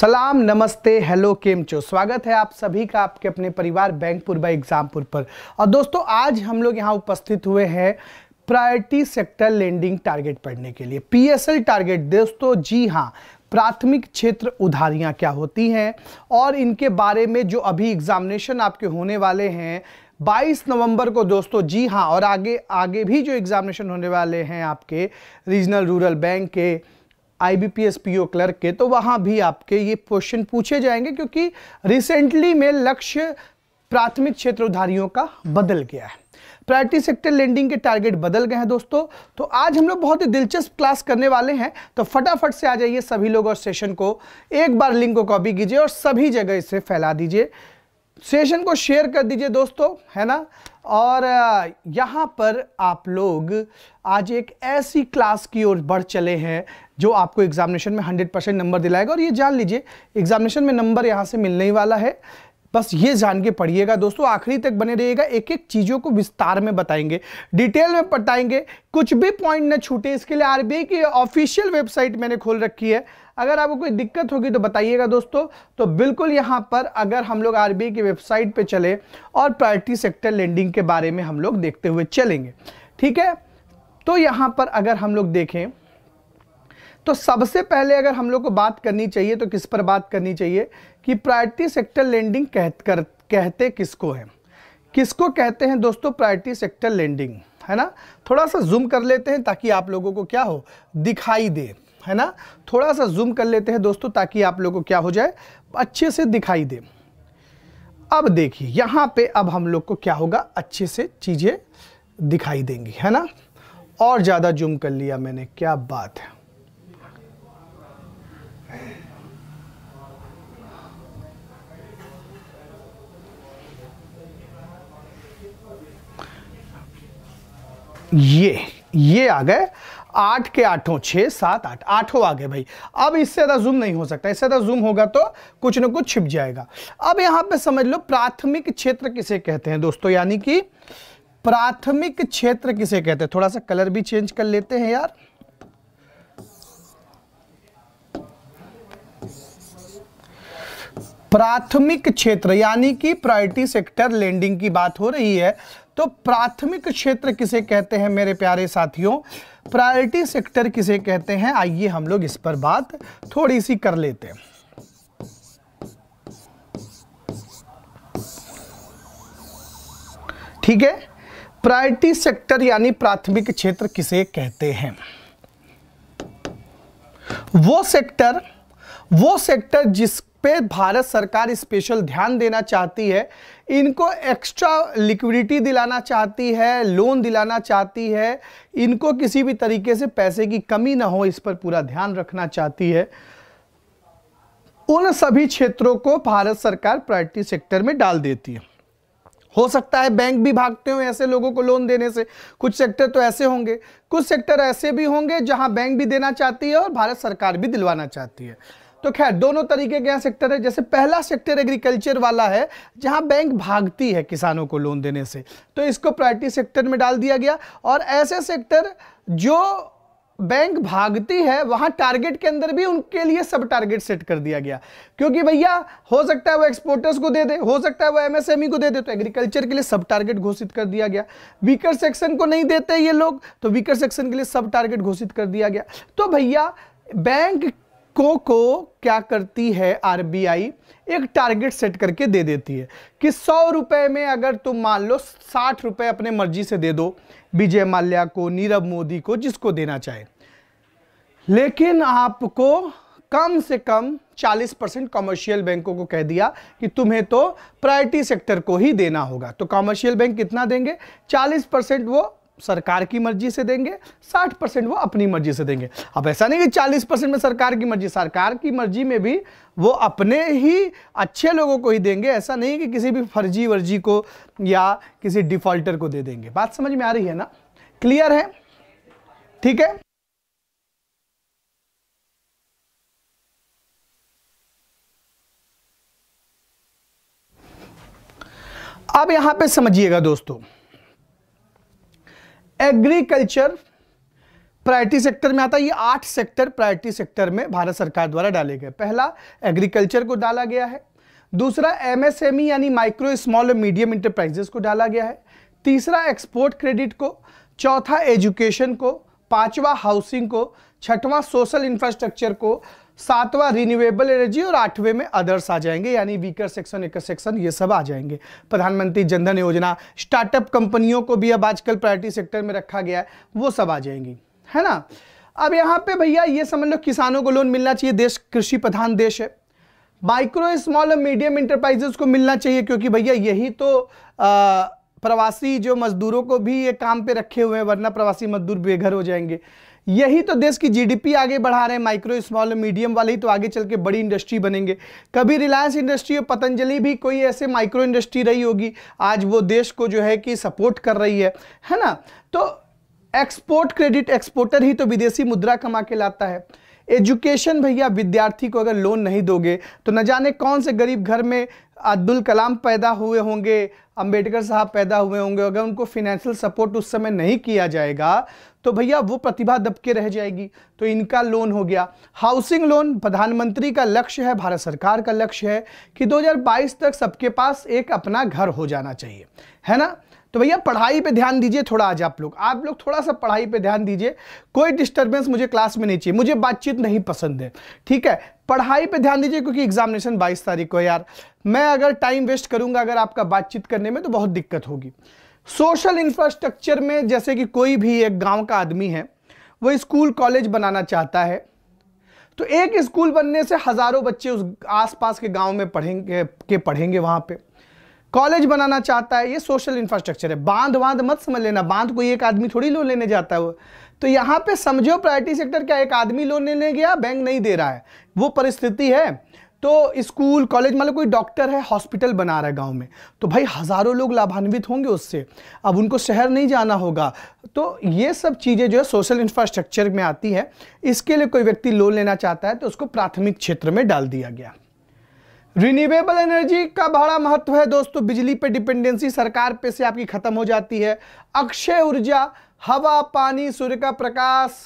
सलाम नमस्ते हेलो केम चो स्वागत है आप सभी का आपके अपने परिवार बैंकपुर बाई एग्जामपुर पर और दोस्तों आज हम लोग यहाँ उपस्थित हुए हैं प्रायोरिटी सेक्टर लेंडिंग टारगेट पढ़ने के लिए पीएसएल टारगेट दोस्तों जी हाँ प्राथमिक क्षेत्र उधारियाँ क्या होती हैं और इनके बारे में जो अभी एग्जामिनेशन आपके होने वाले हैं 22 नवंबर को दोस्तों जी हाँ और आगे आगे भी जो एग्जामिनेशन होने वाले हैं आपके रीजनल रूरल बैंक के आईबीपीएस पीओ क्लर्क के तो वहाँ भी आपके ये क्वेश्चन पूछे जाएंगे क्योंकि रिसेंटली में लक्ष्य प्राथमिक क्षेत्रधारियों का बदल गया है प्रायरिटी सेक्टर लेंडिंग के टारगेट बदल गए हैं दोस्तों तो आज हम लोग बहुत ही दिलचस्प क्लास करने वाले हैं तो फटाफट से आ जाइए सभी लोग और सेशन को एक बार लिंक को कॉपी कीजिए और सभी जगह इसे फैला दीजिए सेशन को शेयर कर दीजिए दोस्तों है ना और यहाँ पर आप लोग आज एक ऐसी क्लास की ओर बढ़ चले हैं जो आपको एग्जामिनेशन में 100 परसेंट नंबर दिलाएगा और ये जान लीजिए एग्जामिनेशन में नंबर यहाँ से मिलने ही वाला है बस ये जान के पढ़िएगा दोस्तों आखिरी तक बने रहिएगा एक एक चीज़ों को विस्तार में बताएंगे डिटेल में बताएंगे कुछ भी पॉइंट ना छूटे इसके लिए आर की ऑफिशियल वेबसाइट मैंने खोल रखी है अगर आपको कोई दिक्कत होगी तो बताइएगा दोस्तों तो बिल्कुल यहाँ पर अगर हम लोग आर की वेबसाइट पर चले और प्रायरिटी सेक्टर लेंडिंग के बारे में हम लोग देखते हुए चलेंगे ठीक है तो यहाँ पर अगर हम लोग देखें तो सबसे पहले अगर हम लोग को बात करनी चाहिए तो किस पर बात करनी चाहिए कि प्रायरिटी सेक्टर लेंडिंग कह कर कहते किसको है किसको कहते हैं दोस्तों प्रायरिटी सेक्टर लेंडिंग है ना थोड़ा सा जूम कर लेते हैं ताकि आप लोगों को क्या हो दिखाई दे है ना थोड़ा सा जूम कर लेते हैं दोस्तों ताकि आप लोगों को क्या हो जाए अच्छे से दिखाई दे अब देखिए यहाँ पे अब हम लोग को क्या होगा अच्छे से चीज़ें दिखाई देंगी है ना और ज़्यादा जूम कर लिया मैंने क्या बात है ये ये आ गए आठ के आठों छः सात आठ आठों आ गए भाई अब इससे ज़्यादा जूम नहीं हो सकता इससे ज़्यादा जूम होगा तो कुछ ना कुछ छिप जाएगा अब यहाँ पे समझ लो प्राथमिक क्षेत्र किसे कहते हैं दोस्तों यानी कि प्राथमिक क्षेत्र किसे कहते हैं थोड़ा सा कलर भी चेंज कर लेते हैं यार प्राथमिक क्षेत्र यानी कि प्रायोरिटी सेक्टर लैंडिंग की बात हो रही है तो प्राथमिक क्षेत्र किसे कहते हैं मेरे प्यारे साथियों प्रायोरिटी सेक्टर किसे कहते हैं आइए हम लोग इस पर बात थोड़ी सी कर लेते हैं ठीक है प्रायोरिटी सेक्टर यानी प्राथमिक क्षेत्र किसे कहते हैं वो सेक्टर वो सेक्टर जिस पे भारत सरकार स्पेशल ध्यान देना चाहती है इनको एक्स्ट्रा लिक्विडिटी दिलाना चाहती है लोन दिलाना चाहती है इनको किसी भी तरीके से पैसे की कमी ना हो इस पर पूरा ध्यान रखना चाहती है उन सभी क्षेत्रों को भारत सरकार प्रायोरिटी सेक्टर में डाल देती है हो सकता है बैंक भी भागते हो ऐसे लोगों को लोन देने से कुछ सेक्टर तो ऐसे होंगे कुछ सेक्टर ऐसे भी होंगे जहां बैंक भी देना चाहती है और भारत सरकार भी दिलवाना चाहती है तो खैर दोनों तरीके के यहाँ सेक्टर है जैसे पहला सेक्टर एग्रीकल्चर वाला है जहाँ बैंक भागती है किसानों को लोन देने से तो इसको प्रायोरिटी सेक्टर में डाल दिया गया और ऐसे सेक्टर जो बैंक भागती है वहां टारगेट के अंदर भी उनके लिए सब टारगेट सेट कर दिया गया क्योंकि भैया हो सकता है वो एक्सपोर्टर्स को दे दे हो सकता है वो एमएसएमई e को दे दे तो एग्रीकल्चर के लिए सब टारगेट घोषित कर दिया गया वीकर सेक्शन को नहीं देते ये लोग तो वीकर सेक्शन के लिए सब टारगेट घोषित कर दिया गया तो भैया बैंक को को क्या करती है आरबीआई एक टारगेट सेट करके दे देती है कि सौ रुपये में अगर तुम मान लो साठ रुपये अपने मर्जी से दे दो विजय माल्या को नीरव मोदी को जिसको देना चाहे लेकिन आपको कम से कम 40 परसेंट कॉमर्शियल बैंकों को कह दिया कि तुम्हें तो प्रायोरिटी सेक्टर को ही देना होगा तो कॉमर्शियल बैंक कितना देंगे 40 परसेंट वो सरकार की मर्जी से देंगे 60 परसेंट वो अपनी मर्जी से देंगे अब ऐसा नहीं कि 40 परसेंट में सरकार की मर्जी सरकार की मर्जी में भी वो अपने ही अच्छे लोगों को ही देंगे ऐसा नहीं कि किसी भी फर्जी वर्जी को या किसी डिफॉल्टर को दे देंगे बात समझ में आ रही है ना क्लियर है ठीक है अब यहां पे समझिएगा दोस्तों एग्रीकल्चर प्रायोरिटी सेक्टर में आता है ये आठ सेक्टर प्रायोरिटी सेक्टर में भारत सरकार द्वारा डाले गए पहला एग्रीकल्चर को डाला गया है दूसरा एमएसएमई यानी माइक्रो स्मॉल और मीडियम इंटरप्राइजेस को डाला गया है तीसरा एक्सपोर्ट क्रेडिट को चौथा एजुकेशन को पांचवा हाउसिंग को छठवां सोशल इंफ्रास्ट्रक्चर को सातवां रिन्यूएबल एनर्जी और आठवें में अदर्स आ जाएंगे यानी वीकर सेक्शन एकर सेक्शन ये सब आ जाएंगे प्रधानमंत्री जनधन योजना स्टार्टअप कंपनियों को भी अब आजकल प्रायोरिटी सेक्टर में रखा गया है वो सब आ जाएंगी है ना अब यहाँ पे भैया ये समझ लो किसानों को लोन मिलना चाहिए देश कृषि प्रधान देश है माइक्रो स्मॉल और मीडियम इंटरप्राइजेस को मिलना चाहिए क्योंकि भैया यही तो आ, प्रवासी जो मजदूरों को भी ये काम पे रखे हुए हैं वरना प्रवासी मजदूर बेघर हो जाएंगे यही तो देश की जीडीपी आगे बढ़ा रहे हैं माइक्रो स्मॉल मीडियम वाले ही तो आगे चल के बड़ी इंडस्ट्री बनेंगे कभी रिलायंस इंडस्ट्री और पतंजलि भी कोई ऐसे माइक्रो इंडस्ट्री रही होगी आज वो देश को जो है कि सपोर्ट कर रही है है ना तो एक्सपोर्ट क्रेडिट एक्सपोर्टर ही तो विदेशी मुद्रा कमा के लाता है एजुकेशन भैया विद्यार्थी को अगर लोन नहीं दोगे तो न जाने कौन से गरीब घर में अब्दुल कलाम पैदा हुए होंगे अंबेडकर साहब पैदा हुए होंगे अगर उनको फिनेंशियल सपोर्ट उस समय नहीं किया जाएगा तो भैया वो प्रतिभा दबके रह जाएगी तो इनका लोन हो गया हाउसिंग लोन प्रधानमंत्री का लक्ष्य है भारत सरकार का लक्ष्य है कि 2022 तक सबके पास एक अपना घर हो जाना चाहिए है ना तो भैया पढ़ाई पे ध्यान दीजिए थोड़ा आज आप लोग आप लोग थोड़ा सा पढ़ाई पे ध्यान दीजिए कोई डिस्टर्बेंस मुझे क्लास में नहीं चाहिए मुझे बातचीत नहीं पसंद है ठीक है पढ़ाई पे ध्यान दीजिए क्योंकि एग्जामिनेशन 22 तारीख को यार मैं अगर टाइम वेस्ट करूंगा अगर आपका बातचीत करने में तो बहुत दिक्कत होगी सोशल इंफ्रास्ट्रक्चर में जैसे कि कोई भी एक गाँव का आदमी है वो स्कूल कॉलेज बनाना चाहता है तो एक स्कूल बनने से हज़ारों बच्चे उस आसपास के गांव में पढ़ेंगे के पढ़ेंगे वहाँ पे कॉलेज बनाना चाहता है ये सोशल इंफ्रास्ट्रक्चर है बांध बांध मत समझ लेना बांध कोई एक आदमी थोड़ी लोन लेने जाता है वो तो यहाँ पे समझो प्रायोरिटी सेक्टर क्या एक आदमी लोन लेने गया बैंक नहीं दे रहा है वो परिस्थिति है तो स्कूल कॉलेज मतलब कोई डॉक्टर है हॉस्पिटल बना रहा है गांव में तो भाई हज़ारों लोग लाभान्वित होंगे उससे अब उनको शहर नहीं जाना होगा तो ये सब चीज़ें जो है सोशल इंफ्रास्ट्रक्चर में आती है इसके लिए कोई व्यक्ति लोन लेना चाहता है तो उसको प्राथमिक क्षेत्र में डाल दिया गया रिन्यूएबल एनर्जी का बड़ा महत्व है दोस्तों बिजली पे डिपेंडेंसी सरकार पे से आपकी ख़त्म हो जाती है अक्षय ऊर्जा हवा पानी सूर्य का प्रकाश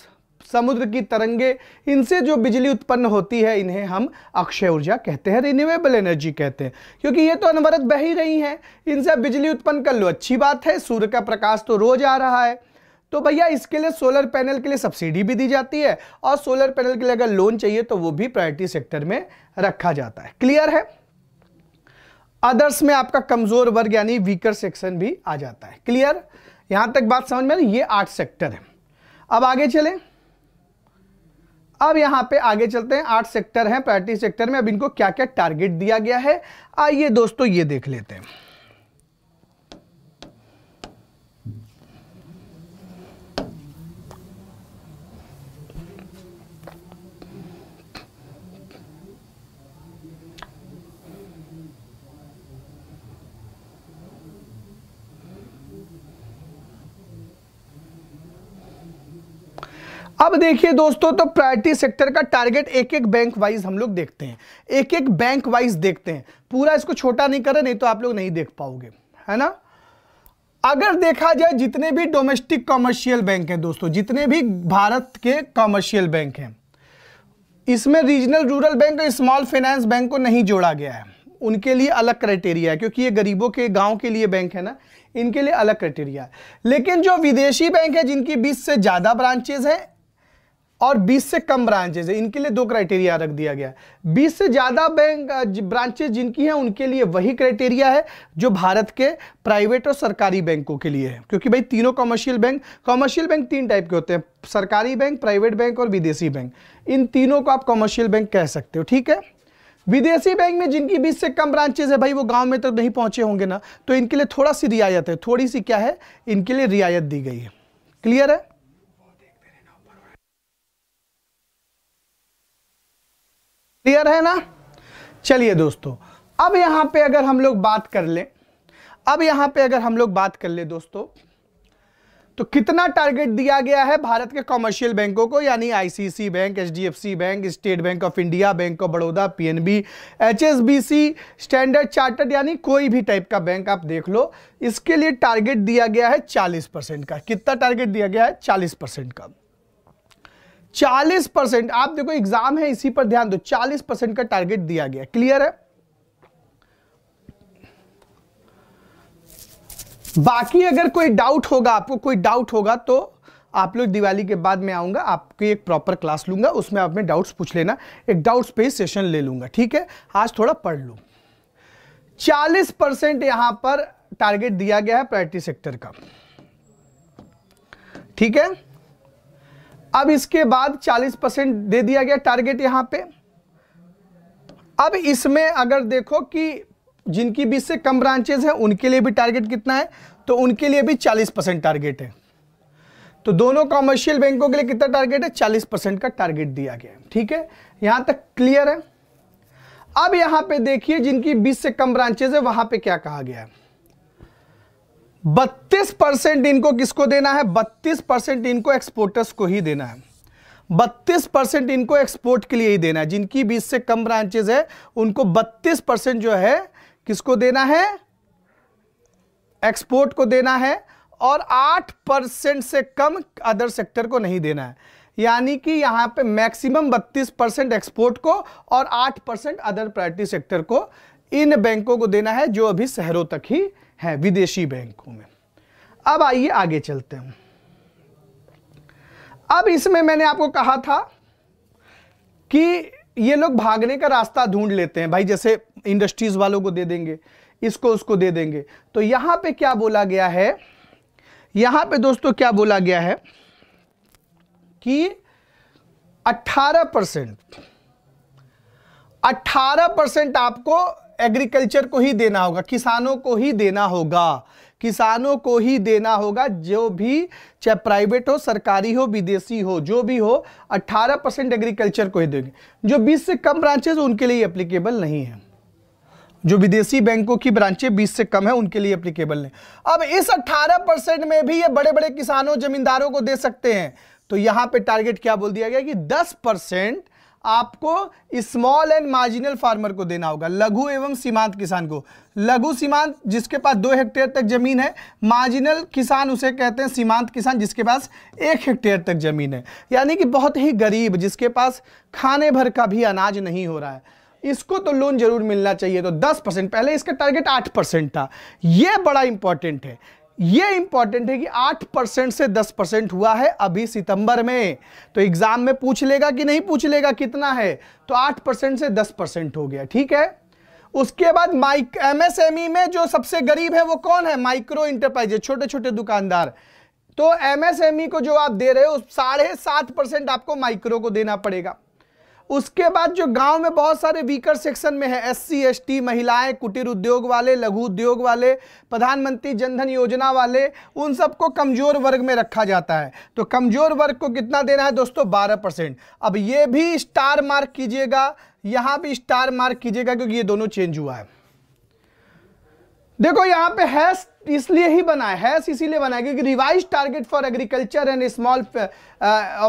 समुद्र की तरंगे इनसे जो बिजली उत्पन्न होती है इन्हें हम अक्षय ऊर्जा कहते हैं रिन्यूएबल एनर्जी कहते हैं क्योंकि ये तो अनवरत बह ही रही हैं इनसे बिजली उत्पन्न कर लो अच्छी बात है सूर्य का प्रकाश तो रोज आ रहा है तो भैया इसके लिए सोलर पैनल के लिए सब्सिडी भी दी जाती है और सोलर पैनल के लिए अगर लोन चाहिए तो वो भी प्रायोरिटी सेक्टर में रखा जाता है क्लियर है अदर्स में आपका कमजोर वर्ग यानी वीकर सेक्शन भी आ जाता है क्लियर यहां तक बात समझ में ये आठ सेक्टर है अब आगे चले अब यहां पे आगे चलते हैं आठ सेक्टर हैं प्रायोरिटी सेक्टर में अब इनको क्या क्या टारगेट दिया गया है आइए दोस्तों ये देख लेते हैं अब देखिए दोस्तों तो प्रायोरिटी सेक्टर का टारगेट एक एक बैंक वाइज हम लोग देखते हैं एक एक बैंक वाइज देखते हैं पूरा इसको छोटा नहीं करें नहीं तो आप लोग नहीं देख पाओगे है ना अगर देखा जाए जितने भी डोमेस्टिक कॉमर्शियल बैंक हैं दोस्तों जितने भी भारत के कॉमर्शियल बैंक हैं इसमें रीजनल रूरल बैंक और स्मॉल फाइनेंस बैंक को नहीं जोड़ा गया है उनके लिए अलग क्राइटेरिया है क्योंकि ये गरीबों के गांव के लिए बैंक है ना इनके लिए अलग क्राइटेरिया है लेकिन जो विदेशी बैंक है जिनकी 20 से ज़्यादा ब्रांचेज हैं और 20 से कम ब्रांचेज है इनके लिए दो क्राइटेरिया रख दिया गया है 20 से ज़्यादा बैंक ब्रांचेज जिनकी हैं उनके लिए वही क्राइटेरिया है जो भारत के प्राइवेट और सरकारी बैंकों के लिए है क्योंकि भाई तीनों कॉमर्शियल बैंक कॉमर्शियल बैंक तीन टाइप के होते हैं सरकारी बैंक प्राइवेट बैंक और विदेशी बैंक इन तीनों को आप कॉमर्शियल बैंक कह सकते हो ठीक है विदेशी बैंक में जिनकी बीस से कम ब्रांचेज है भाई वो गाँव में तो नहीं पहुंचे होंगे ना तो इनके लिए थोड़ा सी रियायत है थोड़ी सी क्या है इनके लिए रियायत दी गई है क्लियर है क्लियर है ना चलिए दोस्तों अब यहां पे अगर हम लोग बात कर लें अब यहाँ पे अगर हम लोग बात कर ले दोस्तों तो कितना टारगेट दिया गया है भारत के कॉमर्शियल बैंकों को यानी ICICI bank HDFC bank State Bank of India Bank of Baroda PNB HSBC Standard Chartered यानी कोई भी टाइप का बैंक आप देख लो इसके लिए टारगेट दिया गया है 40 परसेंट का कितना टारगेट दिया गया है 40 परसेंट का चालीस परसेंट आप देखो एग्जाम है इसी पर ध्यान दो चालीस परसेंट का टारगेट दिया गया क्लियर है बाकी अगर कोई डाउट होगा आपको कोई डाउट होगा तो आप लोग दिवाली के बाद मैं आऊंगा आपकी एक प्रॉपर क्लास लूंगा उसमें आप में डाउट्स पूछ लेना एक डाउट्स पे सेशन ले लूंगा ठीक है आज थोड़ा पढ़ लू चालीस परसेंट यहां पर टारगेट दिया गया है प्रायोरिटी सेक्टर का ठीक है अब इसके बाद 40 परसेंट दे दिया गया टारगेट यहां पे अब इसमें अगर देखो कि जिनकी बीस से कम ब्रांचेज हैं उनके लिए भी टारगेट कितना है तो उनके लिए भी 40 परसेंट टारगेट है तो दोनों कॉमर्शियल बैंकों के लिए कितना टारगेट है 40 परसेंट का टारगेट दिया गया है ठीक है यहां तक क्लियर है अब यहां पे देखिए जिनकी 20 से कम ब्रांचेज है वहां पे क्या कहा गया है बत्तीस परसेंट इनको किसको देना है बत्तीस परसेंट इनको एक्सपोर्टर्स को ही देना है बत्तीस परसेंट इनको एक्सपोर्ट के लिए ही देना है जिनकी बीस से कम ब्रांचेज है उनको बत्तीस परसेंट जो है किसको देना है एक्सपोर्ट को देना है और आठ परसेंट से कम अदर सेक्टर को नहीं देना है यानी कि यहाँ पे मैक्सिमम बत्तीस परसेंट एक्सपोर्ट को और आठ परसेंट अदर प्रायरिटी सेक्टर को इन बैंकों को देना है जो अभी शहरों तक ही हैं विदेशी बैंकों में अब आइए आगे चलते हैं अब इसमें मैंने आपको कहा था कि ये लोग भागने का रास्ता ढूंढ लेते हैं भाई जैसे इंडस्ट्रीज वालों को दे देंगे इसको उसको दे देंगे तो यहां पे क्या बोला गया है यहां पे दोस्तों क्या बोला गया है कि 18 परसेंट अट्ठारह परसेंट आपको एग्रीकल्चर को ही देना होगा किसानों को ही देना होगा किसानों को ही देना होगा जो भी चाहे प्राइवेट हो सरकारी हो विदेशी हो जो भी हो 18 परसेंट एग्रीकल्चर को ही देंगे जो 20 से कम ब्रांचेज उनके लिए एप्लीकेबल नहीं है जो विदेशी बैंकों की ब्रांचें 20 से कम है उनके लिए अप्लीकेबल नहीं अब इस 18 परसेंट में भी ये बड़े बड़े किसानों जमींदारों को दे सकते हैं तो यहां पे टारगेट क्या बोल दिया गया कि 10 परसेंट आपको स्मॉल एंड मार्जिनल फार्मर को देना होगा लघु एवं सीमांत किसान को लघु सीमांत जिसके पास दो हेक्टेयर तक जमीन है मार्जिनल किसान उसे कहते हैं सीमांत किसान जिसके पास एक हेक्टेयर तक जमीन है यानी कि बहुत ही गरीब जिसके पास खाने भर का भी अनाज नहीं हो रहा है इसको तो लोन जरूर मिलना चाहिए तो 10 परसेंट पहले इसका टारगेट 8 परसेंट था यह बड़ा इंपॉर्टेंट है ये इंपॉर्टेंट है कि 8 परसेंट से 10 परसेंट हुआ है अभी सितंबर में तो एग्जाम में पूछ लेगा कि नहीं पूछ लेगा कितना है तो 8 परसेंट से 10 परसेंट हो गया ठीक है उसके बाद माइक एमएसएमई e में जो सबसे गरीब है वो कौन है माइक्रो इंटरप्राइजेज छोटे छोटे दुकानदार तो एमएसएमई e को जो आप दे रहे हो साढ़े सात परसेंट आपको माइक्रो को देना पड़ेगा उसके बाद जो गांव में बहुत सारे वीकर सेक्शन में है एससी सी महिलाएं कुटीर उद्योग वाले लघु उद्योग वाले प्रधानमंत्री जनधन योजना वाले उन सबको कमज़ोर वर्ग में रखा जाता है तो कमज़ोर वर्ग को कितना देना है दोस्तों बारह परसेंट अब ये भी स्टार मार्क कीजिएगा यहां भी स्टार मार्क कीजिएगा क्योंकि ये दोनों चेंज हुआ है देखो यहां पर हैश इसलिए ही बनाया हैस इसीलिए बनाया क्योंकि revised target for agriculture and small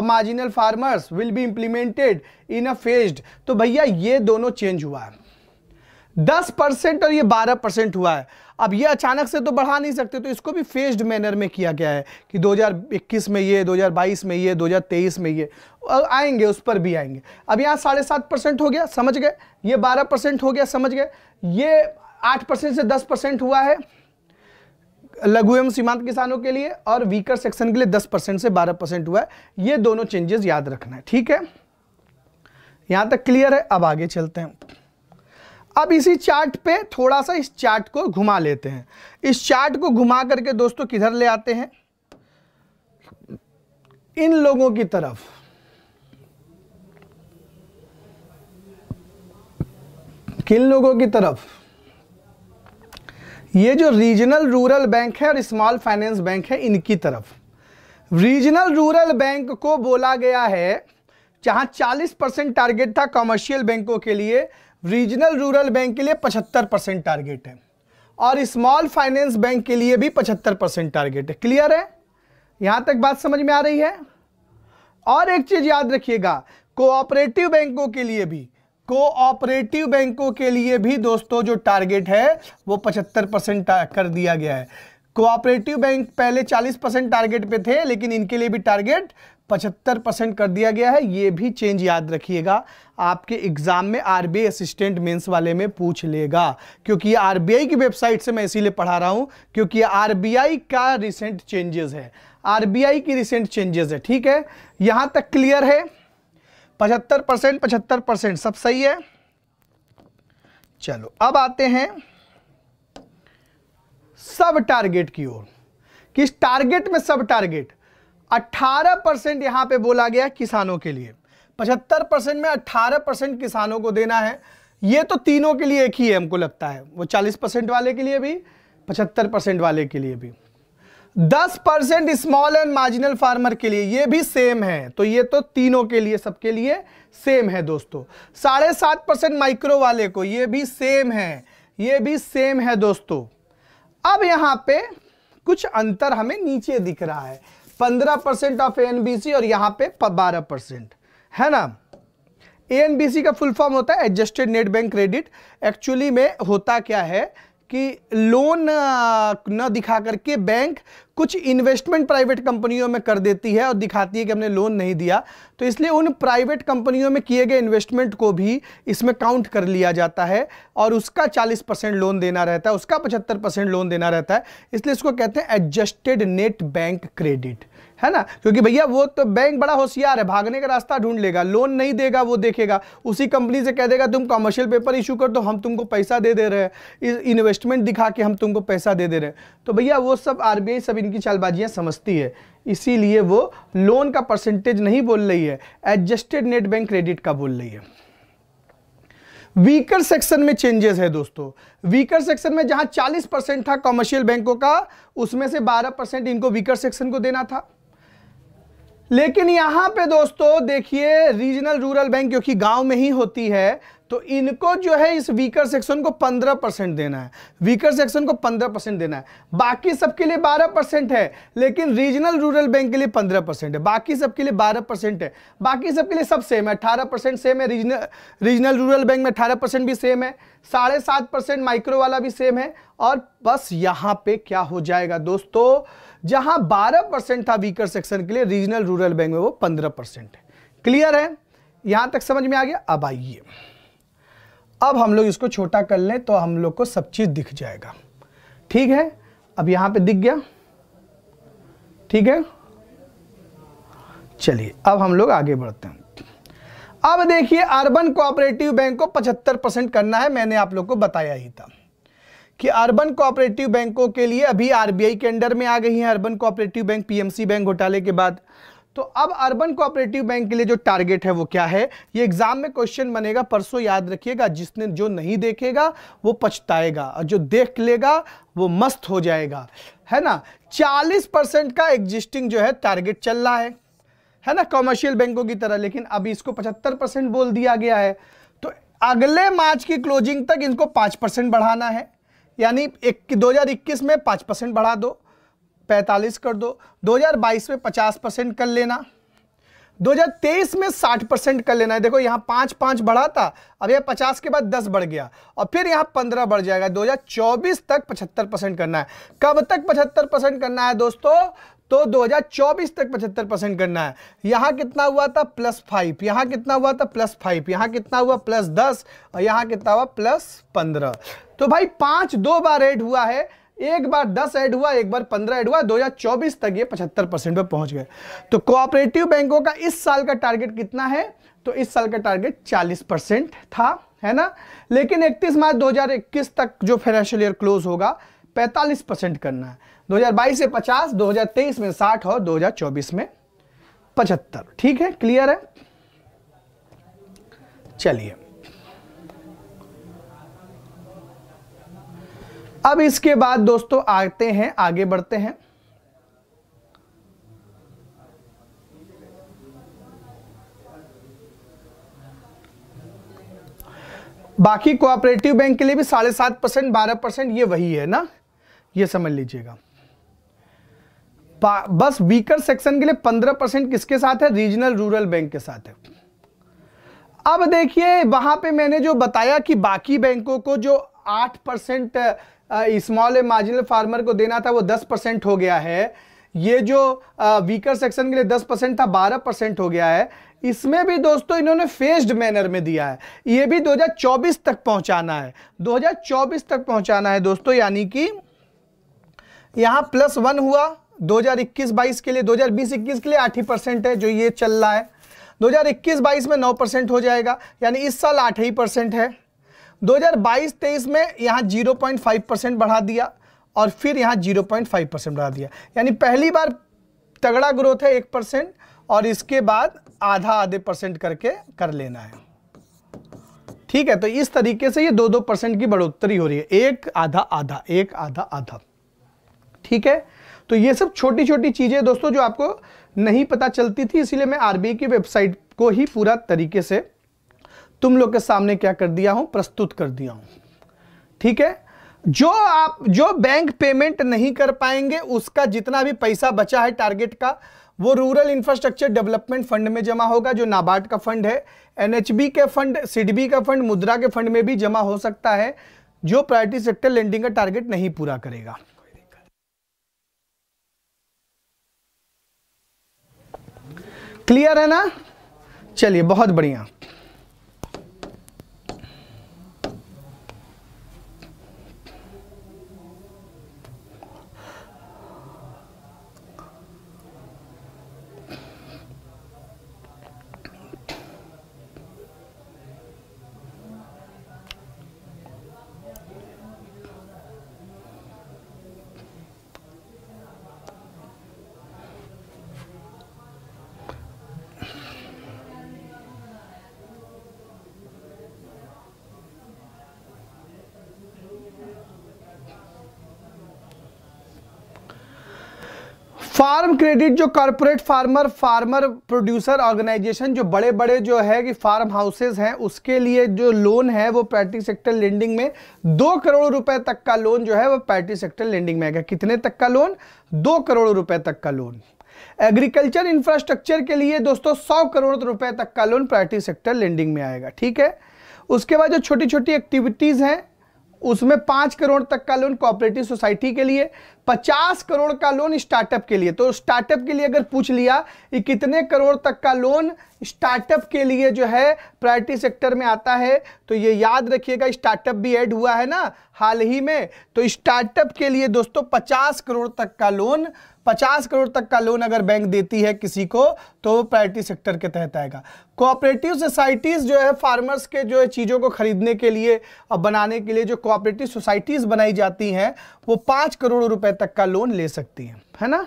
marginal farmers will be implemented in a phased तो भैया ये दोनों चेंज हुआ है दस परसेंट और ये बारह परसेंट हुआ है अब ये अचानक से तो बढ़ा नहीं सकते तो इसको भी फेज्ड मैनर में किया गया है कि 2021 में ये 2022 में ये 2023 में ये आएंगे उस पर भी आएंगे अब यहाँ साढ़े सात परसेंट हो गया समझ गए ये बारह परसेंट हो गया समझ गए ये आठ परसेंट से दस परसेंट हुआ है लघु एवं सीमांत किसानों के लिए और वीकर सेक्शन के लिए 10 परसेंट से 12 परसेंट हुआ है ये दोनों चेंजेस याद रखना है ठीक है यहां तक क्लियर है अब आगे चलते हैं अब इसी चार्ट पे थोड़ा सा इस चार्ट को घुमा लेते हैं इस चार्ट को घुमा करके दोस्तों किधर ले आते हैं इन लोगों की तरफ किन लोगों की तरफ ये जो रीजनल रूरल बैंक है और स्मॉल फाइनेंस बैंक है इनकी तरफ रीजनल रूरल बैंक को बोला गया है जहां 40 परसेंट टारगेट था कमर्शियल बैंकों के लिए रीजनल रूरल बैंक के लिए 75 परसेंट टारगेट है और स्मॉल फाइनेंस बैंक के लिए भी 75 परसेंट टारगेट है क्लियर है यहां तक बात समझ में आ रही है और एक चीज़ याद रखिएगा कोऑपरेटिव बैंकों के लिए भी कोऑपरेटिव बैंकों के लिए भी दोस्तों जो टारगेट है वो 75 परसेंट कर दिया गया है कोऑपरेटिव बैंक पहले 40 परसेंट टारगेट पे थे लेकिन इनके लिए भी टारगेट 75 परसेंट कर दिया गया है ये भी चेंज याद रखिएगा आपके एग्ज़ाम में आरबीआई असिस्टेंट मेंस वाले में पूछ लेगा क्योंकि ये आरबीआई की वेबसाइट से मैं इसीलिए पढ़ा रहा हूँ क्योंकि ये आरबीआई का रिसेंट चेंजेस है आर की रिसेंट चेंजेस है ठीक है यहाँ तक क्लियर है पचहत्तर परसेंट पचहत्तर परसेंट सब सही है चलो अब आते हैं सब टारगेट की ओर किस टारगेट में सब टारगेट 18 परसेंट यहां पर बोला गया किसानों के लिए 75 परसेंट में 18 परसेंट किसानों को देना है ये तो तीनों के लिए एक ही है हमको लगता है वो 40 परसेंट वाले के लिए भी 75 परसेंट वाले के लिए भी दस percent small and marginal farmer के लिए ये भी सेम है तो ये तो तीनों के लिए सबके लिए सेम है दोस्तों साढ़े सात परसेंट माइक्रो वाले को ये भी सेम है ये भी सेम है दोस्तों अब यहाँ पे कुछ अंतर हमें नीचे दिख रहा है पंद्रह परसेंट ऑफ एनबीसी और यहाँ पे बारह परसेंट है ना एनबीसी का फुल फॉर्म होता है adjusted net bank credit actually में होता क्या है कि लोन न दिखा करके बैंक कुछ इन्वेस्टमेंट प्राइवेट कंपनियों में कर देती है और दिखाती है कि हमने लोन नहीं दिया तो इसलिए उन प्राइवेट कंपनियों में किए गए इन्वेस्टमेंट को भी इसमें काउंट कर लिया जाता है और उसका 40 परसेंट लोन देना रहता है उसका 75 परसेंट लोन देना रहता है इसलिए इसको कहते हैं एडजस्टेड नेट बैंक क्रेडिट है ना क्योंकि भैया वो तो बैंक बड़ा होशियार है भागने का रास्ता ढूंढ लेगा लोन नहीं देगा वो देखेगा उसी कंपनी से कह देगा तुम कमर्शियल पेपर इशू कर दो हम तुमको पैसा दे दे रहे हैं इन्वेस्टमेंट दिखा के हम तुमको पैसा दे दे रहे हैं तो भैया वो सब आर सब इनकी चालबाजियाँ समझती है इसीलिए वो लोन का परसेंटेज नहीं बोल रही है एडजस्टेड नेट बैंक क्रेडिट का बोल रही है वीकर सेक्शन में चेंजेस है दोस्तों वीकर सेक्शन में जहां 40 परसेंट था कमर्शियल बैंकों का उसमें से 12 परसेंट इनको वीकर सेक्शन को देना था लेकिन यहाँ पे दोस्तों देखिए रीजनल रूरल बैंक क्योंकि गांव में ही होती है तो इनको जो है इस वीकर सेक्शन को 15 परसेंट देना है वीकर सेक्शन को 15 परसेंट देना है बाकी सबके लिए 12 परसेंट है लेकिन रीजनल रूरल बैंक के लिए 15 परसेंट है बाकी सबके लिए 12 परसेंट है बाकी सबके लिए सब सेम है 18 परसेंट सेम है रीजनल रीजनल रूरल बैंक में 18 परसेंट भी सेम है साढ़े सात परसेंट माइक्रो वाला भी सेम है और बस यहाँ पर क्या हो जाएगा दोस्तों जहां 12 परसेंट था वीकर सेक्शन के लिए रीजनल रूरल बैंक में वो 15 परसेंट है क्लियर है यहां तक समझ में आ गया अब आइए अब हम लोग इसको छोटा कर लें तो हम लोग को सब चीज दिख जाएगा ठीक है अब यहां पे दिख गया ठीक है चलिए अब हम लोग आगे बढ़ते हैं अब देखिए अर्बन कोऑपरेटिव बैंक को 75 परसेंट करना है मैंने आप लोग को बताया ही था कि अर्बन कोऑपरेटिव बैंकों के लिए अभी आरबीआई के अंडर में आ गई है urban cooperative bank PMC bank घोटाले के बाद तो अब अर्बन कोऑपरेटिव बैंक के लिए जो टारगेट है वो क्या है ये एग्जाम में क्वेश्चन बनेगा परसों याद रखिएगा जिसने जो नहीं देखेगा वो पछताएगा और जो देख लेगा वो मस्त हो जाएगा है ना 40 परसेंट का एग्जिस्टिंग जो है टारगेट चल रहा है है ना कॉमर्शियल बैंकों की तरह लेकिन अब इसको 75 परसेंट बोल दिया गया है तो अगले मार्च की क्लोजिंग तक इनको पांच परसेंट बढ़ाना है यानी दो हज़ार इक्कीस में पाँच परसेंट बढ़ा दो पैंतालीस कर दो 2022 में 50 परसेंट कर लेना 2023 में 60 परसेंट कर लेना है देखो यहाँ पाँच पाँच बढ़ा था अब यह 50 के बाद 10 बढ़ गया और फिर यहाँ 15 बढ़ जाएगा 2024 तक 75 परसेंट करना है कब तक 75 परसेंट करना है दोस्तों तो 2024 तक 75 परसेंट करना है यहाँ कितना हुआ था प्लस फाइव यहाँ कितना हुआ था प्लस फाइव यहाँ कितना हुआ प्लस दस और यहाँ कितना हुआ प्लस पंद्रह तो भाई पांच दो बार ऐड हुआ है एक बार दस ऐड हुआ एक बार पंद्रह ऐड हुआ 2024 तक ये पचहत्तर परसेंट पर पहुंच गए तो कोऑपरेटिव बैंकों का इस साल का टारगेट कितना है तो इस साल का टारगेट 40 परसेंट था है ना लेकिन 31 मार्च 2021 तक जो फाइनेंशियल ईयर क्लोज होगा 45 परसेंट करना है 2022 से 50 2023 में 60 और 2024 में पचहत्तर ठीक है क्लियर है चलिए अब इसके बाद दोस्तों आते हैं आगे बढ़ते हैं बाकी कोऑपरेटिव बैंक के लिए भी साढ़े सात परसेंट बारह परसेंट ये वही है ना ये समझ लीजिएगा बस वीकर सेक्शन के लिए पंद्रह परसेंट किसके साथ है रीजनल रूरल बैंक के साथ है अब देखिए वहां पे मैंने जो बताया कि बाकी बैंकों को जो आठ percent small a marginal farmer को देना था वो दस परसेंट हो गया है ये जो वीकर सेक्शन के लिए दस परसेंट था बारह परसेंट हो गया है इसमें भी दोस्तों इन्होंने फेज्ड मैनर में दिया है ये भी 2024 तक पहुंचाना है 2024 तक पहुंचाना है दोस्तों यानी कि यहाँ प्लस वन हुआ 2021-22 के लिए 2020-21 के लिए आठ ही परसेंट है जो ये चल रहा है 2021-22 में 9 परसेंट हो जाएगा यानी इस साल आठ ही परसेंट है 2022-23 में यहाँ 0.5 परसेंट बढ़ा दिया और फिर यहाँ 0.5 परसेंट बढ़ा दिया यानी पहली बार तगड़ा ग्रोथ है एक परसेंट और इसके बाद आधा आधे परसेंट करके कर लेना है ठीक है तो इस तरीके से ये दो दो परसेंट की बढ़ोतरी हो रही है एक आधा आधा एक आधा आधा ठीक है तो ये सब छोटी छोटी चीज़ें दोस्तों जो आपको नहीं पता चलती थी इसीलिए मैं आरबीआई की वेबसाइट को ही पूरा तरीके से तुम लोग के सामने क्या कर दिया हूं प्रस्तुत कर दिया हूं ठीक है जो आप जो बैंक पेमेंट नहीं कर पाएंगे उसका जितना भी पैसा बचा है टारगेट का वो रूरल इंफ्रास्ट्रक्चर डेवलपमेंट फंड में जमा होगा जो नाबार्ड का फंड है एनएचबी के फंड सिडबी का फंड मुद्रा के फंड में भी जमा हो सकता है जो प्रायोरिटी सेक्टर लेंडिंग का टारगेट नहीं पूरा करेगा क्लियर है ना चलिए बहुत बढ़िया फार्म क्रेडिट जो corporate farmer farmer producer organisation जो बड़े बड़े जो है कि फार्म हाउसेज हैं उसके लिए जो लोन है वो पैटी सेक्टर लेंडिंग में दो करोड़ रुपए तक का लोन जो है वो पैटी सेक्टर लेंडिंग में आएगा कितने तक का लोन दो करोड़ रुपए तक का लोन एग्रीकल्चर इंफ्रास्ट्रक्चर के लिए दोस्तों सौ करोड़ रुपए तक का लोन प्राइवेटी सेक्टर लेंडिंग में आएगा ठीक है उसके बाद जो छोटी छोटी एक्टिविटीज़ हैं उसमें पाँच करोड़ तक का लोन कोऑपरेटिव सोसाइटी के लिए पचास करोड़ का लोन स्टार्टअप के लिए तो स्टार्टअप के लिए अगर पूछ लिया कि कितने करोड़ तक का लोन स्टार्टअप के लिए जो है प्रायोरिटी सेक्टर में आता है तो ये याद रखिएगा स्टार्टअप भी ऐड हुआ है ना हाल ही में तो स्टार्टअप के लिए दोस्तों पचास करोड़ तक का लोन पचास करोड़ तक का लोन अगर बैंक देती है किसी को तो वो प्रायरिटी सेक्टर के तहत आएगा कोऑपरेटिव सोसाइटीज़ जो है फार्मर्स के जो है चीज़ों को खरीदने के लिए और बनाने के लिए जो कोऑपरेटिव सोसाइटीज़ बनाई जाती हैं वो पाँच करोड़ रुपए तक का लोन ले सकती हैं है ना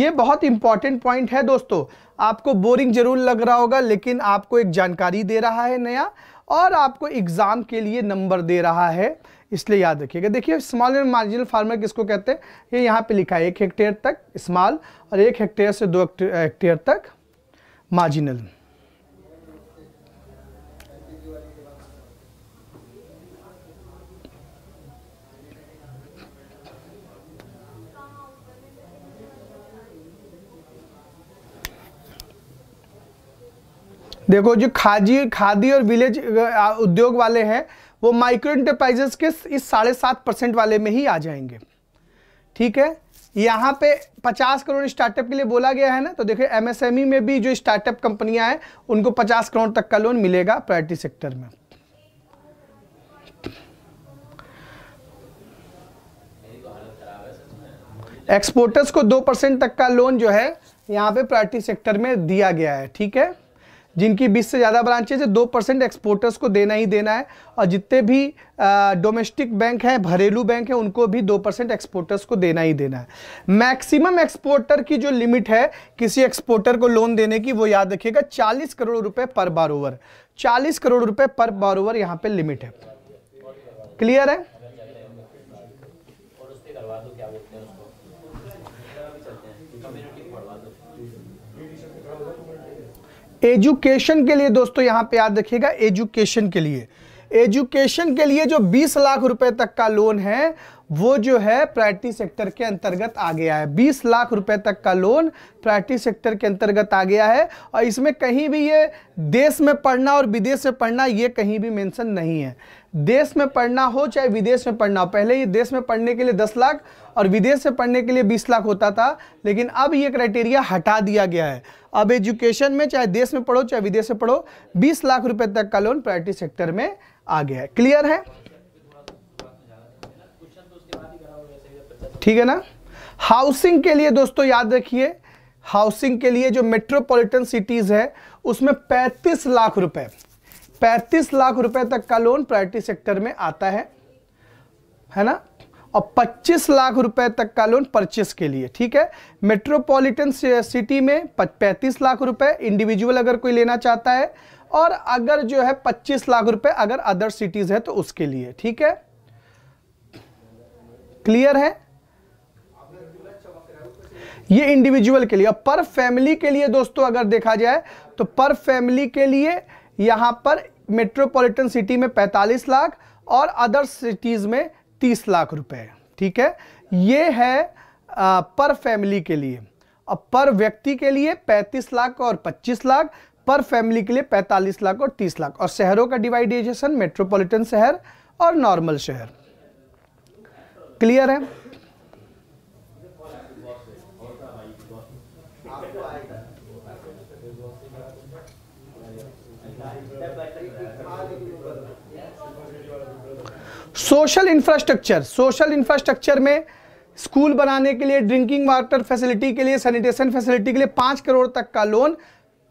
ये बहुत इंपॉर्टेंट पॉइंट है दोस्तों आपको बोरिंग जरूर लग रहा होगा लेकिन आपको एक जानकारी दे रहा है नया और आपको एग्ज़ाम के लिए नंबर दे रहा है इसलिए याद रखिएगा देखिए स्मॉल एंड मार्जिनल फार्मर किसको कहते हैं ये यहाँ पे लिखा है एक हेक्टेयर तक स्मॉल और एक हेक्टेयर से दो हेक्टेयर तक मार्जिनल देखो जो खाजी खादी और विलेज उद्योग वाले हैं वो माइक्रो इंटरप्राइजेस के इस साढ़े सात परसेंट वाले में ही आ जाएंगे ठीक है यहाँ पे 50 करोड़ स्टार्टअप के लिए बोला गया है ना तो देखिए एमएसएमई e में भी जो स्टार्टअप कंपनियां हैं उनको 50 करोड़ तक का लोन मिलेगा प्रायोरिटी सेक्टर में एक्सपोर्टर्स को दो परसेंट तक का लोन जो है यहाँ पे प्रायोरिटी सेक्टर में दिया गया है ठीक है जिनकी 20 से ज़्यादा ब्रांचेज है दो परसेंट एक्सपोर्टर्स को देना ही देना है और जितने भी डोमेस्टिक बैंक हैं घरेलू बैंक है उनको भी दो परसेंट एक्सपोर्टर्स को देना ही देना है मैक्सिमम एक्सपोर्टर की जो लिमिट है किसी एक्सपोर्टर को लोन देने की वो याद रखिएगा चालीस करोड़ रुपये पर बारोवर चालीस करोड़ रुपये पर बारोवर यहाँ पर लिमिट है क्लियर है एजुकेशन के लिए दोस्तों यहाँ पे याद रखिएगा एजुकेशन के लिए एजुकेशन के लिए जो 20 लाख रुपए तक का लोन है वो जो है प्रायरिटी सेक्टर के अंतर्गत आ गया है 20 लाख रुपए तक का लोन प्रायरिटी सेक्टर के अंतर्गत आ गया है और इसमें कहीं भी ये देश में पढ़ना और विदेश में पढ़ना ये कहीं भी मेंशन नहीं है देश में पढ़ना हो चाहे विदेश में पढ़ना हो पहले ये देश में पढ़ने के लिए 10 लाख और विदेश से पढ़ने के लिए बीस लाख होता था लेकिन अब ये क्राइटेरिया हटा दिया गया है अब एजुकेशन में चाहे देश में पढ़ो चाहे विदेश से पढ़ो बीस लाख रुपए तक का लोन प्रायोरिटी सेक्टर में आ गया है क्लियर है ठीक है ना हाउसिंग के लिए दोस्तों याद रखिए हाउसिंग के लिए जो मेट्रोपॉलिटन सिटीज़ है उसमें 35 लाख रुपए 35 लाख रुपए तक का लोन प्रायोरिटी सेक्टर में आता है है ना और 25 लाख रुपए तक का लोन परचेस के लिए ठीक है मेट्रोपॉलिटन सिटी में 35 लाख रुपए इंडिविजुअल अगर कोई लेना चाहता है और अगर जो है 25 लाख रुपए अगर अदर सिटीज है तो उसके लिए ठीक है क्लियर है ये इंडिविजुअल के लिए और पर फैमिली के लिए दोस्तों अगर देखा जाए तो पर फैमिली के लिए यहां पर मेट्रोपॉलिटन सिटी में 45 लाख और अदर सिटीज़ में तीस लाख रुपए ठीक है ये है आ, पर फैमिली के लिए अब पर व्यक्ति के लिए पैंतीस लाख और पच्चीस लाख पर फैमिली के लिए पैंतालीस लाख और तीस लाख और शहरों का डिवाइडेशन मेट्रोपॉलिटन शहर और नॉर्मल शहर क्लियर है सोशल इंफ्रास्ट्रक्चर सोशल इंफ्रास्ट्रक्चर में स्कूल बनाने के लिए ड्रिंकिंग वाटर फैसिलिटी के लिए सैनिटेशन फैसिलिटी के लिए पांच करोड़ तक का लोन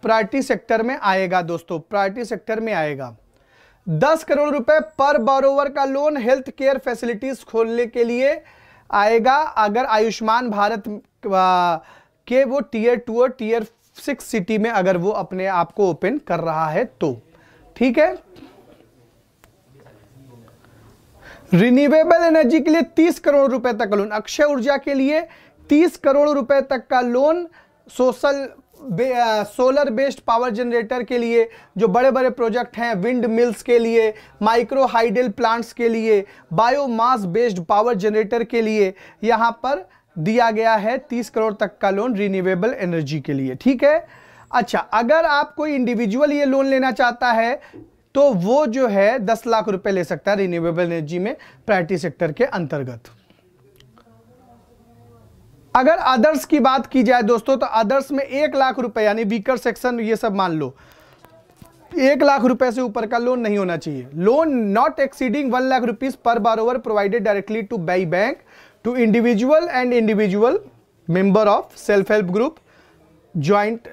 प्रायरिटी सेक्टर में आएगा दोस्तों प्रायरिटी सेक्टर में आएगा दस करोड़ रुपए पर बारोवर का लोन हेल्थ केयर फैसिलिटीज खोलने के लिए आएगा अगर आयुष्मान भारत के वो टीयर टू और टीयर सिक्स सिटी में अगर वो अपने आप को ओपन कर रहा है तो ठीक है रिन्यूएबल एनर्जी के लिए 30 करोड़ रुपए तक का लोन अक्षय ऊर्जा के लिए 30 करोड़ रुपए तक का लोन सोशल बे, आ, सोलर बेस्ड पावर जनरेटर के लिए जो बड़े बड़े प्रोजेक्ट हैं विंड मिल्स के लिए माइक्रो हाइडल प्लांट्स के लिए बायोमास बेस्ड पावर जनरेटर के लिए यहाँ पर दिया गया है 30 करोड़ तक का लोन रिन्यूएबल एनर्जी के लिए ठीक है अच्छा अगर आप कोई इंडिविजुअल ये लोन लेना चाहता है तो वो जो है दस लाख रुपए ले सकता है रिन्यूएबल एनर्जी में प्रायरिटी सेक्टर के अंतर्गत अगर अदर्स की बात की जाए दोस्तों तो अदर्स में एक लाख रुपए यानी वीकर सेक्शन ये सब मान लो एक लाख रुपए से ऊपर का लोन नहीं होना चाहिए loan not exceeding one lakh rupees per borrower provided directly to by bank to individual and individual member of self help group joint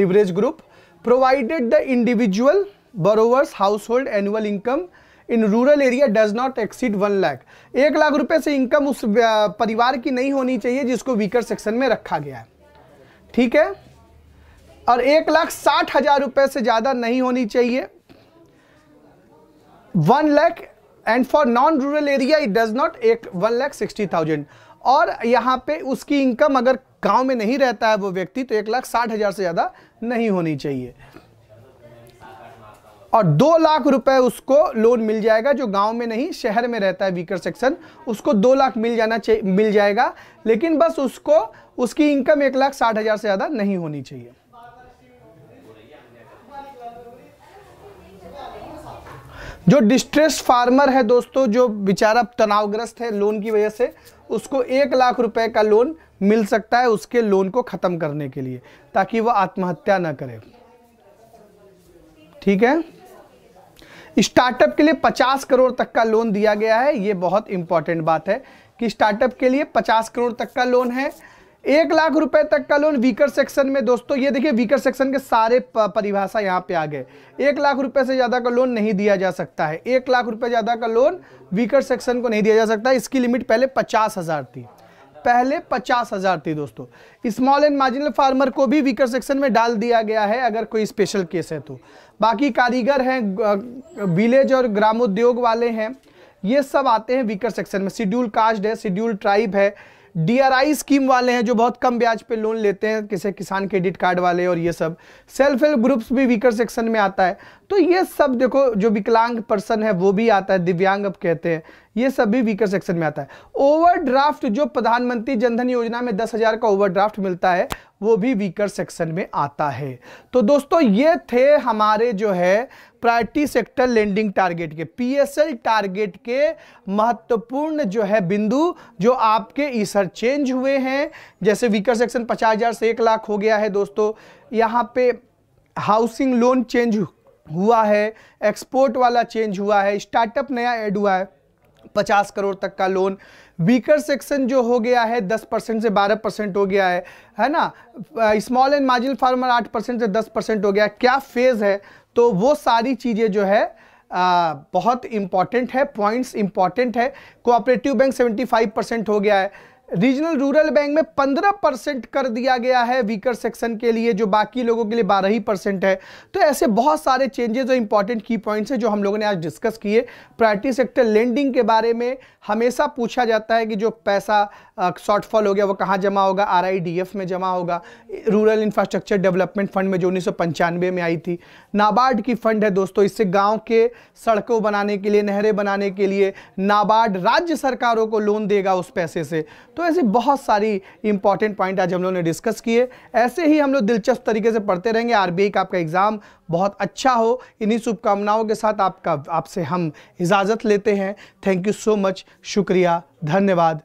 लिवरेज group provided the individual borrowers household annual income in rural area does not exceed one lakh एक लाख रुपए से income उस परिवार की नहीं होनी चाहिए जिसको वीकर सेक्शन में रखा गया है ठीक है और एक लाख साठ हजार रुपए से ज़्यादा नहीं होनी चाहिए one lakh and for non rural area it does not एक वन लाख सिक्सटी थाउजेंड और यहां पे उसकी इनकम अगर गांव में नहीं रहता है वो व्यक्ति तो एक लाख साठ हज़ार से ज़्यादा नहीं होनी चाहिए और दो लाख रुपए उसको लोन मिल जाएगा जो गांव में नहीं शहर में रहता है वीकर सेक्शन उसको दो लाख मिल जाना मिल जाएगा लेकिन बस उसको उसकी इनकम एक लाख साठ हज़ार से ज़्यादा नहीं होनी चाहिए जो डिस्ट्रेस फार्मर है दोस्तों जो बेचारा तनावग्रस्त है लोन की वजह से उसको एक लाख रुपए का लोन मिल सकता है उसके लोन को ख़त्म करने के लिए ताकि वह आत्महत्या ना करे ठीक है स्टार्टअप के लिए 50 करोड़ तक का लोन दिया गया है ये बहुत इंपॉर्टेंट बात है कि स्टार्टअप के लिए 50 करोड़ तक का लोन है एक लाख रुपए तक का लोन वीकर सेक्शन में दोस्तों ये देखिए वीकर सेक्शन के सारे परिभाषा यहाँ पे आ गए एक लाख रुपए से ज़्यादा का लोन नहीं दिया जा सकता है एक लाख रुपए ज़्यादा का लोन वीकर सेक्शन को नहीं दिया जा सकता इसकी लिमिट पहले पचास हज़ार थी पहले पचास हज़ार थी दोस्तों स्मॉल एंड मार्जिनल फार्मर को भी वीकर सेक्शन में डाल दिया गया है अगर कोई स्पेशल केस है तो बाकी कारीगर हैं विलेज और ग्रामोद्योग वाले हैं ये सब आते हैं वीकर सेक्शन में शेड्यूल कास्ट है शेड्यूल ट्राइब है डीआरआई स्कीम वाले हैं जो बहुत कम ब्याज पे लोन लेते हैं किसे किसान क्रेडिट कार्ड वाले और ये सब सेल्फ हेल्प ग्रुप्स भी वीकर सेक्शन में आता है तो ये सब देखो जो विकलांग पर्सन है वो भी आता है दिव्यांग अब कहते हैं ये सब भी वीकर सेक्शन में आता है ओवरड्राफ्ट जो प्रधानमंत्री जनधन योजना में दस हज़ार का ओवरड्राफ्ट मिलता है वो भी वीकर सेक्शन में आता है तो दोस्तों ये थे हमारे जो है प्रायोरिटी सेक्टर लेंडिंग टारगेट के पीएसएल टारगेट के महत्वपूर्ण जो है बिंदु जो आपके ईसर चेंज हुए हैं जैसे वीकर सेक्शन पचास हज़ार से एक लाख हो गया है दोस्तों यहाँ पे हाउसिंग लोन चेंज हुआ है एक्सपोर्ट वाला चेंज हुआ है स्टार्टअप नया ऐड हुआ है पचास करोड़ तक का लोन वीकर सेक्शन जो हो गया है दस परसेंट से बारह परसेंट हो गया है है ना स्मॉल एंड मार्जिन फार्मर आठ परसेंट से दस परसेंट हो गया क्या फेज़ है तो वो सारी चीज़ें जो है आ, बहुत इम्पॉर्टेंट है पॉइंट्स इम्पॉर्टेंट है कोऑपरेटिव बैंक 75 परसेंट हो गया है रीजनल रूरल बैंक में 15 परसेंट कर दिया गया है वीकर सेक्शन के लिए जो बाकी लोगों के लिए 12 ही परसेंट है तो ऐसे बहुत सारे चेंजेस और इंपॉर्टेंट की पॉइंट्स हैं जो हम लोगों ने आज डिस्कस किए प्रायोरिटी सेक्टर लेंडिंग के बारे में हमेशा पूछा जाता है कि जो पैसा शॉर्टफॉल हो गया वो कहाँ जमा होगा आर में जमा होगा रूरल इंफ्रास्ट्रक्चर डेवलपमेंट फंड में जो उन्नीस में आई थी नाबार्ड की फंड है दोस्तों इससे गाँव के सड़कों बनाने के लिए नहरें बनाने के लिए नाबार्ड राज्य सरकारों को लोन देगा उस पैसे से तो तो ऐसी बहुत सारी इंपॉर्टेंट पॉइंट आज हम लोगों ने डिस्कस किए ऐसे ही हम लोग दिलचस्प तरीके से पढ़ते रहेंगे आरबीआई का आपका एग्ज़ाम बहुत अच्छा हो इन्हीं शुभकामनाओं के साथ आपका आपसे हम इजाज़त लेते हैं थैंक यू सो मच शुक्रिया धन्यवाद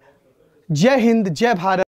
जय हिंद जय भारत